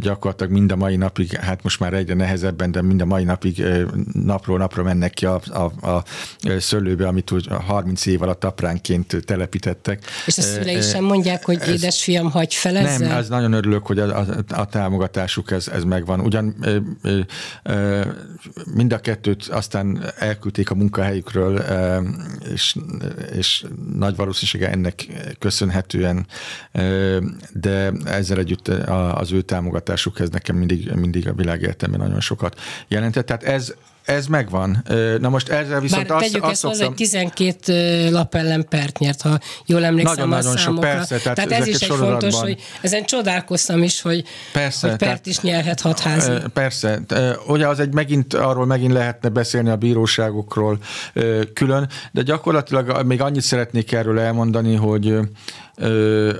gyakorlatilag mind a mai napig, hát most már egyre nehezebben, de mind a mai napig napról napra mennek ki a, a, a szőlőbe, amit úgy 30 év alatt apránként gyerekként telepítettek. És a szülei sem mondják, hogy ez, édesfiam, hagyj fel ezzel? Nem, az nagyon örülök, hogy a, a, a támogatásuk ez, ez megvan. Ugyan mind a kettőt aztán elküldték a munkahelyükről, és, és nagy valószínűsége ennek köszönhetően, de ezzel együtt az ő támogatásuk ez nekem mindig, mindig a világ nagyon sokat jelentett. Tehát ez ez megvan. Na most erre viszont Bár azt, tegyük azt ezt szoktam... hogy 12 lap ellen pert nyert, ha jól emlékszem Nagyon-nagyon a számokra. Sok, persze, tehát, tehát ez is egy fontos, hogy ezen csodálkoztam is, hogy, persze, hogy pert tehát, is nyerhet hatházi. Persze. Ugye az egy megint, arról megint lehetne beszélni a bíróságokról külön, de gyakorlatilag még annyit szeretnék erről elmondani, hogy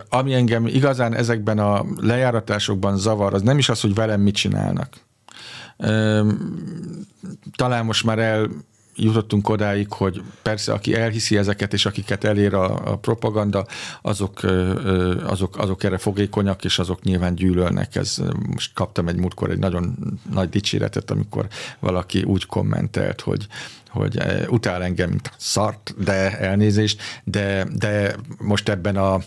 ami engem igazán ezekben a lejáratásokban zavar, az nem is az, hogy velem mit csinálnak talán most már el jutottunk odáig, hogy persze, aki elhiszi ezeket, és akiket elér a, a propaganda, azok, azok, azok erre fogékonyak, és azok nyilván gyűlölnek. Ez most kaptam egy múltkor egy nagyon nagy dicséretet, amikor valaki úgy kommentelt, hogy hogy eh, utál engem, mint a szart, de elnézést, de, de most ebben a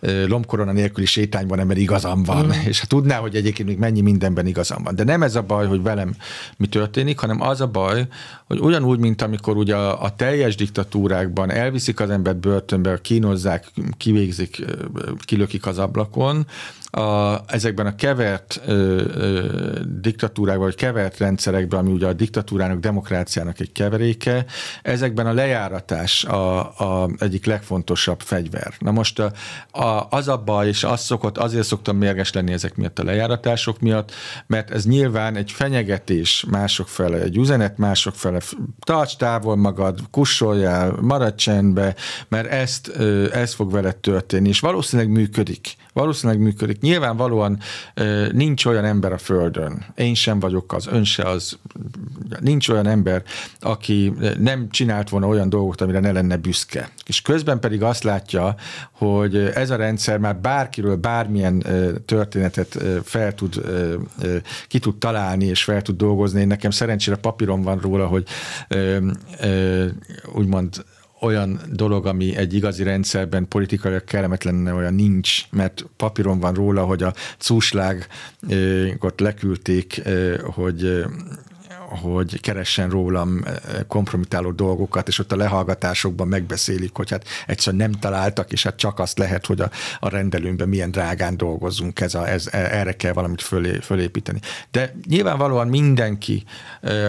eh, lombkorona nélküli sétányban ember igazam van, mm. és ha tudná, hogy egyébként még mennyi mindenben igazam van. De nem ez a baj, hogy velem mi történik, hanem az a baj, hogy ugyanúgy, mint amikor ugye a, a teljes diktatúrákban elviszik az embert börtönbe, kínozzák, kivégzik, eh, kilökik az ablakon, a, ezekben a kevert ö, ö, diktatúrákban, vagy kevert rendszerekben, ami ugye a diktatúrának, demokráciának egy keveréke, ezekben a lejáratás a, a egyik legfontosabb fegyver. Na most a, a, az a baj, és az szokott, azért szoktam mérges lenni ezek miatt a lejáratások miatt, mert ez nyilván egy fenyegetés mások fele, egy üzenet mások fele, tarts távol magad, kussoljál, maradj csendbe, mert ezt, ö, ez fog veled történni, és valószínűleg működik valószínűleg működik. Nyilvánvalóan nincs olyan ember a Földön, én sem vagyok az, ön se az, nincs olyan ember, aki nem csinált volna olyan dolgot, amire ne lenne büszke. És közben pedig azt látja, hogy ez a rendszer már bárkiről bármilyen történetet fel tud, ki tud találni, és fel tud dolgozni. Én nekem szerencsére papírom van róla, hogy úgymond olyan dolog, ami egy igazi rendszerben politikailag kellemetlen lenne, olyan nincs, mert papíron van róla, hogy a cúslágot leküldték, hogy hogy keressen rólam kompromitáló dolgokat, és ott a lehallgatásokban megbeszélik, hogy hát egyszerűen nem találtak, és hát csak azt lehet, hogy a, a rendelőnkben milyen drágán dolgozunk, ez a, ez, erre kell valamit fölé, fölépíteni. De nyilvánvalóan mindenki,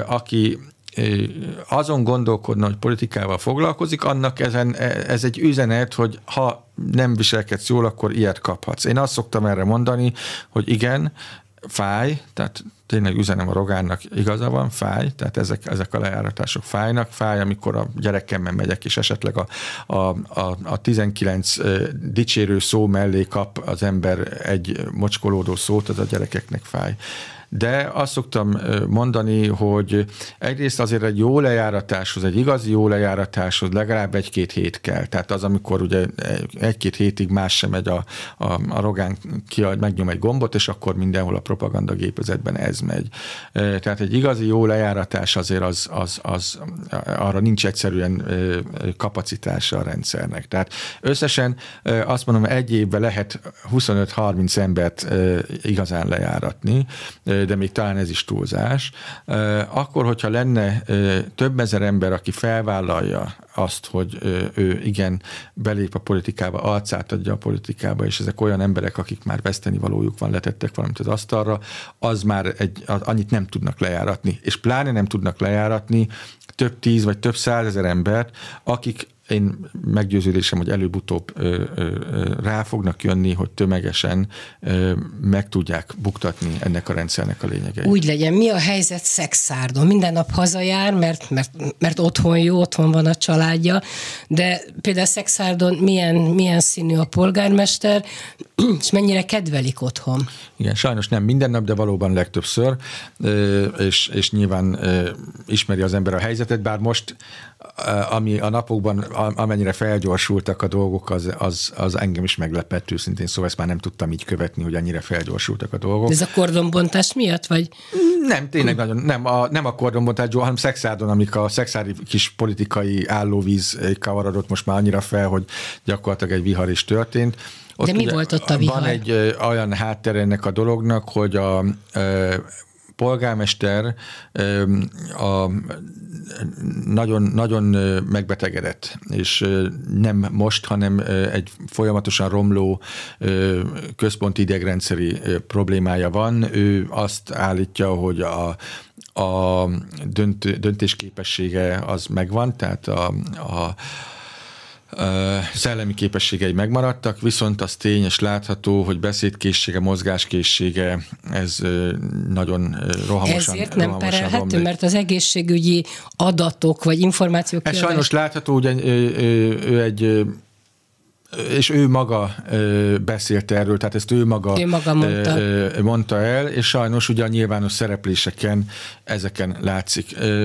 aki azon gondolkodna, hogy politikával foglalkozik, annak ezen, e, ez egy üzenet, hogy ha nem viselkedsz jól, akkor ilyet kaphatsz. Én azt szoktam erre mondani, hogy igen, fáj, tehát tényleg üzenem a Rogánnak igaza van, fáj, tehát ezek, ezek a lejáratások fájnak, fáj, amikor a gyerekemmel megyek, és esetleg a, a, a, a 19 dicsérő szó mellé kap az ember egy mocskolódó szót, az a gyerekeknek fáj de azt szoktam mondani, hogy egyrészt azért egy jó lejáratáshoz, egy igazi jó lejáratáshoz legalább egy-két hét kell. Tehát az, amikor ugye egy-két hétig más sem megy a, a, a rogán, ki megnyom egy gombot, és akkor mindenhol a propaganda gépezetben ez megy. Tehát egy igazi jó lejáratás azért az, az, az arra nincs egyszerűen kapacitása a rendszernek. Tehát összesen azt mondom, egy évben lehet 25-30 embert igazán lejáratni, de még talán ez is túlzás, akkor, hogyha lenne több ezer ember, aki felvállalja azt, hogy ő igen, belép a politikába, arcát adja a politikába, és ezek olyan emberek, akik már veszteni valójuk van, letettek valamit az asztalra, az már egy, az, annyit nem tudnak lejáratni. És pláne nem tudnak lejáratni több tíz vagy több százezer embert, akik én meggyőződésem, hogy előbb-utóbb rá fognak jönni, hogy tömegesen meg tudják buktatni ennek a rendszernek a lényegeit. Úgy legyen. Mi a helyzet szexárdon? Minden nap hazajár, mert, mert, mert otthon jó, otthon van a családja, de például szexárdon milyen, milyen színű a polgármester, és mennyire kedvelik otthon? Igen, sajnos nem minden nap, de valóban legtöbbször, és, és nyilván ismeri az ember a helyzetet, bár most ami a napokban, amennyire felgyorsultak a dolgok, az, az, az engem is meglepett őszintén, szóval ezt már nem tudtam így követni, hogy annyira felgyorsultak a dolgok. De ez a kordonbontás miatt, vagy? Nem, tényleg nagyon, nem a, nem a kordonbontás, hanem szexádon, amik a szexári kis politikai állóvíz kavarodott most már annyira fel, hogy gyakorlatilag egy vihar is történt. Ott De mi volt ott a vihar? Van egy olyan háttere ennek a dolognak, hogy a, polgármester a nagyon, nagyon megbetegedett, és nem most, hanem egy folyamatosan romló központi idegrendszeri problémája van. Ő azt állítja, hogy a a dönt, döntésképessége az megvan, tehát a, a szellemi képességei megmaradtak, viszont az tény és látható, hogy beszédkészsége, mozgáskészsége, ez nagyon rohamosan Ezért nem rohamosan perelhető, romlik. mert az egészségügyi adatok vagy információk... Ez sajnos látható, ugye ő, ő egy és ő maga ö, beszélt erről, tehát ezt ő maga, ő maga mondta. Ö, mondta el, és sajnos ugye a nyilvános szerepléseken ezeken látszik. Ö,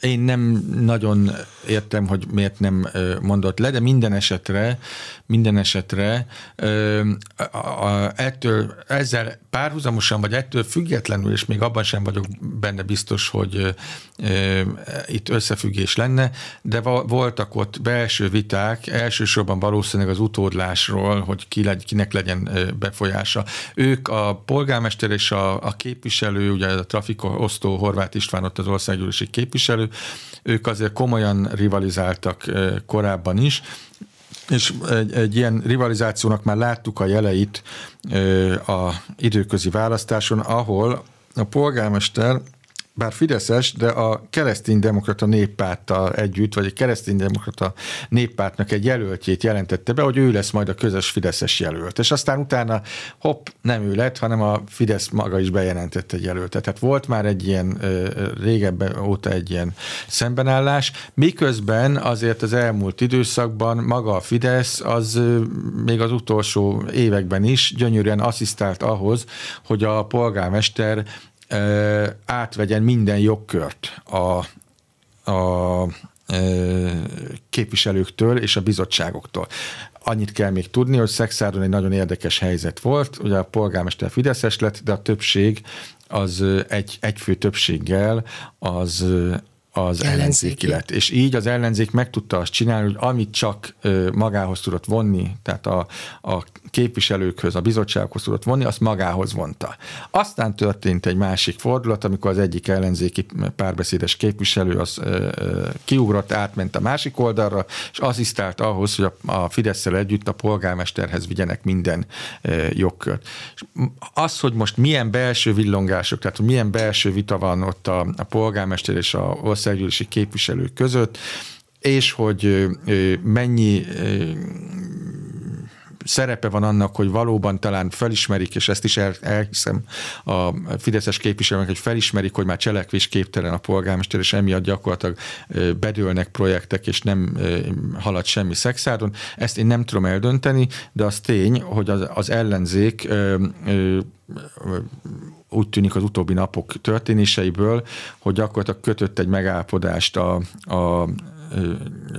én nem nagyon értem, hogy miért nem mondott le, de minden esetre, minden esetre ö, a, a, ettől, ezzel párhuzamosan, vagy ettől függetlenül, és még abban sem vagyok benne biztos, hogy ö, itt összefüggés lenne, de va, voltak ott belső viták, elsősorban valószínűleg beszélnek az utódlásról, hogy ki legy, kinek legyen befolyása. Ők a polgármester és a, a képviselő, ugye a trafikosztó Horváth István ott az országgyűlési képviselő, ők azért komolyan rivalizáltak korábban is, és egy, egy ilyen rivalizációnak már láttuk a jeleit a időközi választáson, ahol a polgármester bár Fideszes, de a kereszténydemokrata néppárttal együtt, vagy a kereszténydemokrata néppártnak egy jelöltjét jelentette be, hogy ő lesz majd a közös Fideszes jelölt. És aztán utána hopp, nem ő lett, hanem a Fidesz maga is bejelentette egy jelöltet. Tehát volt már egy ilyen régebben óta egy ilyen szembenállás, miközben azért az elmúlt időszakban maga a Fidesz az még az utolsó években is gyönyörűen asszisztált ahhoz, hogy a polgármester átvegyen minden jogkört a, a képviselőktől és a bizottságoktól. Annyit kell még tudni, hogy Szexáron egy nagyon érdekes helyzet volt, ugye a polgármester Fideszes lett, de a többség az egy, egyfő többséggel az, az ellenzéki lett. És így az ellenzék meg tudta azt csinálni, hogy amit csak magához tudott vonni, tehát a, a képviselőkhöz, a bizottsághoz tudott vonni, azt magához vonta. Aztán történt egy másik fordulat, amikor az egyik ellenzéki párbeszédes képviselő az ö, ö, kiugrott, átment a másik oldalra, és asszisztált ahhoz, hogy a, a együtt a polgármesterhez vigyenek minden ö, jogkört. És az, hogy most milyen belső villongások, tehát milyen belső vita van ott a, a polgármester és a országgyűlési képviselők között, és hogy mennyi szerepe van annak, hogy valóban talán felismerik, és ezt is el, elhiszem a fideszes képviselőnek, hogy felismerik, hogy már cselekvés képtelen a polgármester, és emiatt gyakorlatilag bedőlnek projektek, és nem halad semmi szexáron. Ezt én nem tudom eldönteni, de az tény, hogy az, az ellenzék ö, ö, úgy tűnik az utóbbi napok történéseiből, hogy gyakorlatilag kötött egy megállapodást a, a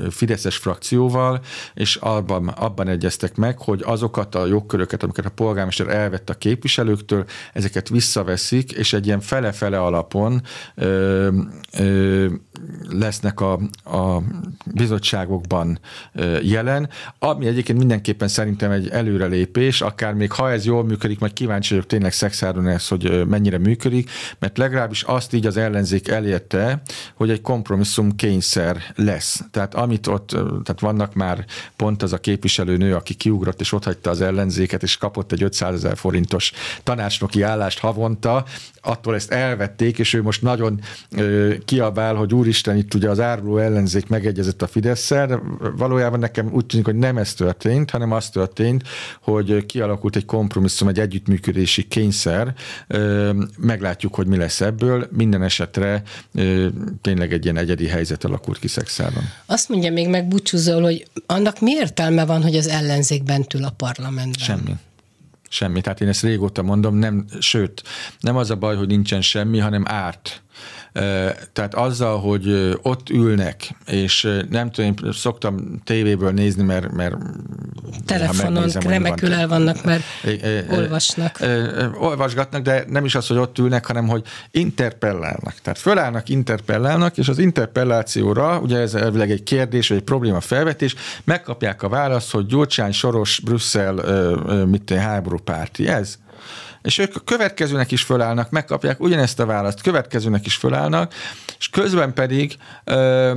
Fideszes frakcióval, és abban, abban egyeztek meg, hogy azokat a jogköröket, amiket a polgármester elvett a képviselőktől, ezeket visszaveszik, és egy ilyen fele-fele alapon ö, ö, lesznek a, a bizottságokban jelen, ami egyébként mindenképpen szerintem egy előrelépés, akár még ha ez jól működik, majd kíváncsi vagyok tényleg szexáron ez, hogy mennyire működik, mert legalábbis azt így az ellenzék elérte, hogy egy kompromisszum kényszer lesz. Tehát amit ott, tehát vannak már pont az a képviselőnő, aki kiugrott és ott hagyta az ellenzéket, és kapott egy 500 ezer forintos tanácsnoki állást havonta, attól ezt elvették, és ő most nagyon ö, kiabál, hogy úristen, itt ugye az áruló ellenzék megegyezett a fidesz de valójában nekem úgy tűnik, hogy nem ez történt, hanem az történt, hogy kialakult egy kompromisszum, egy együttműködési kényszer, ö, meglátjuk, hogy mi lesz ebből, minden esetre ö, tényleg egy ilyen egyedi helyzet alakult ki Szexában. Azt mondja még meg Bucsuzol, hogy annak mi értelme van, hogy az ellenzék bent ül a parlamentben? Semmi semmi. Tehát én ezt régóta mondom, nem, sőt, nem az a baj, hogy nincsen semmi, hanem árt. Tehát azzal, hogy ott ülnek, és nem tudom, én szoktam tévéből nézni, mert... mert Telefonon megnézem, remekül van. el vannak, mert olvasnak. Olvasgatnak, de nem is az, hogy ott ülnek, hanem hogy interpellálnak. Tehát fölállnak, interpellálnak, és az interpellációra, ugye ez elvileg egy kérdés, vagy egy probléma felvetés, megkapják a választ, hogy Gyurcsány Soros Brüsszel mit háborúpárti. Ez és ők a következőnek is fölállnak, megkapják ugyanezt a választ, következőnek is fölállnak, és közben pedig ö,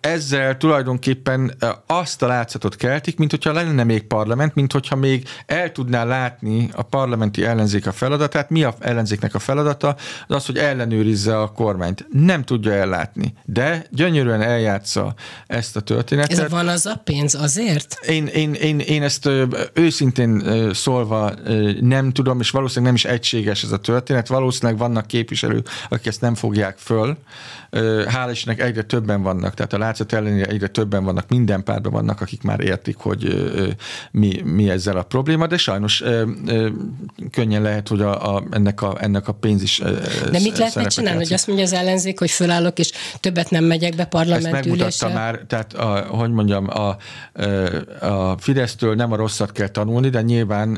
ezzel tulajdonképpen azt a látszatot keltik, mint hogyha lenne még parlament, mint hogyha még el tudná látni a parlamenti ellenzék a feladatát. Mi a ellenzéknek a feladata? Az az, hogy ellenőrizze a kormányt. Nem tudja ellátni, de gyönyörűen eljátsza ezt a történetet. Ez van az a pénz azért? Én, én, én, én ezt őszintén szólva nem tudom, és valószínűleg nem is egységes ez a történet. Valószínűleg vannak képviselők, akik ezt nem fogják föl, hál' Istennek egyre többen vannak, tehát a látszat ellenére egyre többen vannak, minden párban vannak, akik már értik, hogy mi, mi ezzel a probléma, de sajnos könnyen lehet, hogy a, a, ennek, a, ennek a pénz is De mit lehetne csinálni, hogy azt mondja az ellenzék, hogy fölállok, és többet nem megyek be parlamentbe? Ezt megmutatta ülésre. már, tehát a, hogy mondjam, a, a Fidesztől nem a rosszat kell tanulni, de nyilván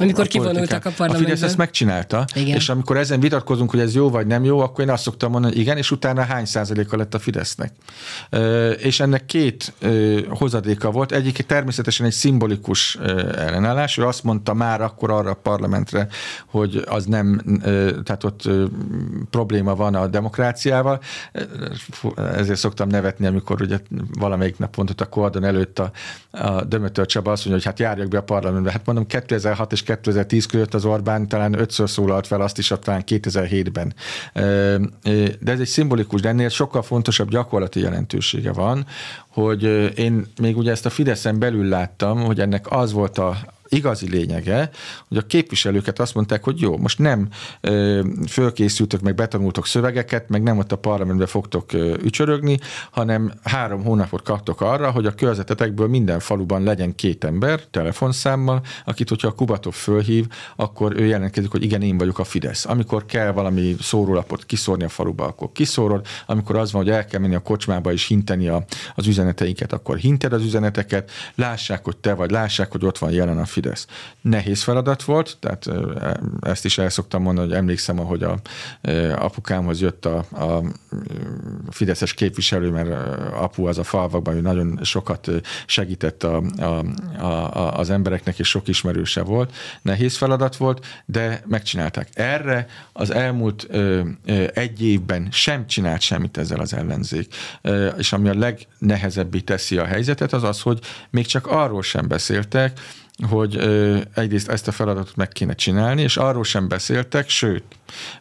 amikor a kivonultak a parlamentből. A Fidesz ezt megcsinálta, igen. és amikor ezen vitatkozunk, hogy ez jó vagy nem jó, akkor én azt szoktam mondani, hogy igen, és utána utána hány százaléka lett a Fidesznek. És ennek két hozadéka volt. Egyik természetesen egy szimbolikus ellenállás. Ő azt mondta már akkor arra a parlamentre, hogy az nem, tehát ott probléma van a demokráciával. Ezért szoktam nevetni, amikor ugye valamelyik nap pont ott a kordon előtt a, a Dömötör Csaba azt mondja, hogy hát járjak be a parlamentbe. Hát mondom, 2006 és 2010 között az Orbán talán ötször szólalt fel, azt is talán 2007-ben. De ez egy szimbolikus szimbolikus, de ennél sokkal fontosabb gyakorlati jelentősége van, hogy én még ugye ezt a Fideszen belül láttam, hogy ennek az volt a, igazi lényege, hogy a képviselőket azt mondták, hogy jó, most nem ö, fölkészültök, meg betanultok szövegeket, meg nem ott a parlamentbe fogtok ö, ücsörögni, hanem három hónapot kaptok arra, hogy a körzetetekből minden faluban legyen két ember telefonszámmal, akit, hogyha a Kubatov fölhív, akkor ő jelentkezik, hogy igen, én vagyok a Fidesz. Amikor kell valami szórólapot kiszórni a faluba, akkor kiszórod, amikor az van, hogy el kell menni a kocsmába és hinteni a, az üzeneteinket, akkor hinted az üzeneteket, lássák, hogy te vagy, lássák, hogy ott van jelen a Fidesz Fidesz. Nehéz feladat volt, tehát e, ezt is el szoktam mondani, hogy emlékszem, ahogy a apukámhoz jött a, a fideszes képviselő, mert apu az a falvakban, ő nagyon sokat segített a, a, a, az embereknek, és sok ismerőse volt. Nehéz feladat volt, de megcsinálták. Erre az elmúlt egy évben sem csinált semmit ezzel az ellenzék. és ami a legnehezebbi teszi a helyzetet, az az, hogy még csak arról sem beszéltek, hogy ö, egyrészt ezt a feladatot meg kéne csinálni, és arról sem beszéltek, sőt,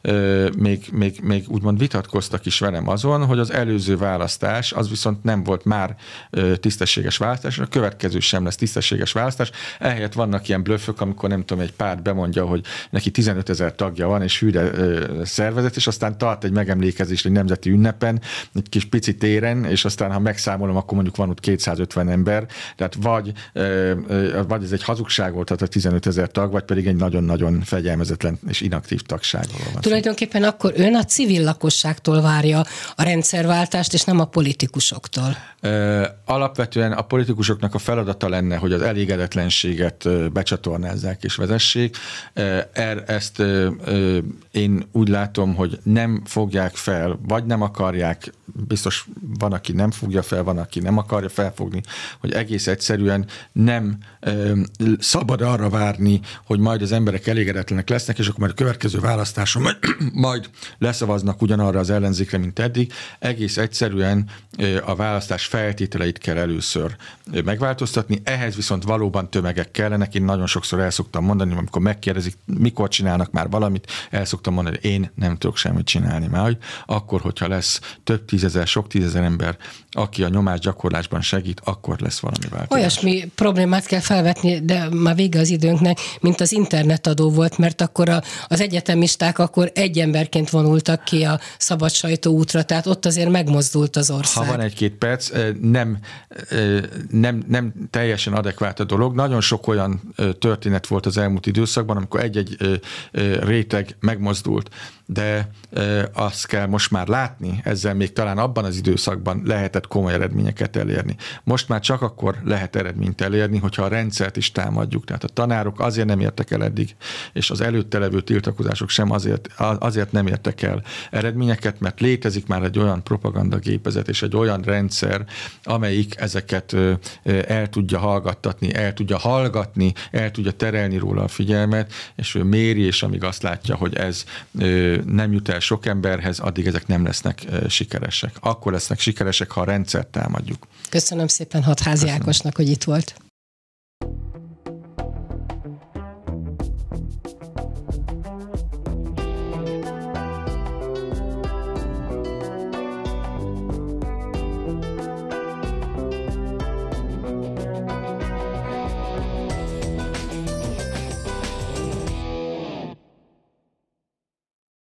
ö, még, még, még úgymond vitatkoztak is velem azon, hogy az előző választás, az viszont nem volt már ö, tisztességes választás, a következő sem lesz tisztességes választás, ehelyett vannak ilyen blöfök, amikor nem tudom, egy párt bemondja, hogy neki 15 ezer tagja van, és hűre ö, szervezet, és aztán tart egy megemlékezést egy nemzeti ünnepen, egy kis pici téren, és aztán ha megszámolom, akkor mondjuk van ott 250 ember, tehát vagy, ö, ö, vagy ez egy hazugság volt tehát a 15 ezer tag, vagy pedig egy nagyon-nagyon fegyelmezetlen és inaktív tagság. Tulajdonképpen akkor ön a civil lakosságtól várja a rendszerváltást, és nem a politikusoktól. Alapvetően a politikusoknak a feladata lenne, hogy az elégedetlenséget becsatornázzák és vezessék. Er, ezt én úgy látom, hogy nem fogják fel, vagy nem akarják, biztos van, aki nem fogja fel, van, aki nem akarja felfogni, hogy egész egyszerűen nem szabad arra várni, hogy majd az emberek elégedetlenek lesznek, és akkor majd a következő választáson majd, <clears throat> majd leszavaznak ugyanarra az ellenzékre, mint eddig. Egész egyszerűen a választás feltételeit kell először megváltoztatni, ehhez viszont valóban tömegek kellenek. Én nagyon sokszor el szoktam mondani, amikor megkérdezik, mikor csinálnak már valamit, el szoktam mondani, hogy én nem tudok semmit csinálni már, hogy akkor, hogyha lesz több tízezer, sok tízezer ember, aki a nyomás gyakorlásban segít, akkor lesz valami változás. Olyasmi problémát kell felvetni de már vége az időnknek, mint az internetadó volt, mert akkor a, az egyetemisták akkor egy emberként vonultak ki a szabad sajtó útra, tehát ott azért megmozdult az ország. Ha van egy-két perc, nem, nem, nem teljesen adekvát a dolog. Nagyon sok olyan történet volt az elmúlt időszakban, amikor egy-egy réteg megmozdult de azt kell most már látni, ezzel még talán abban az időszakban lehetett komoly eredményeket elérni. Most már csak akkor lehet eredményt elérni, hogyha a rendszert is támadjuk. Tehát a tanárok azért nem értek el eddig, és az előtte levő tiltakozások sem azért, azért nem értek el eredményeket, mert létezik már egy olyan propagandagépezet és egy olyan rendszer, amelyik ezeket el tudja hallgattatni, el tudja hallgatni, el tudja terelni róla a figyelmet, és ő méri, és amíg azt látja, hogy ez nem jut el sok emberhez, addig ezek nem lesznek sikeresek. Akkor lesznek sikeresek, ha a rendszert támadjuk. Köszönöm szépen Hatházi Ákosnak, hogy itt volt.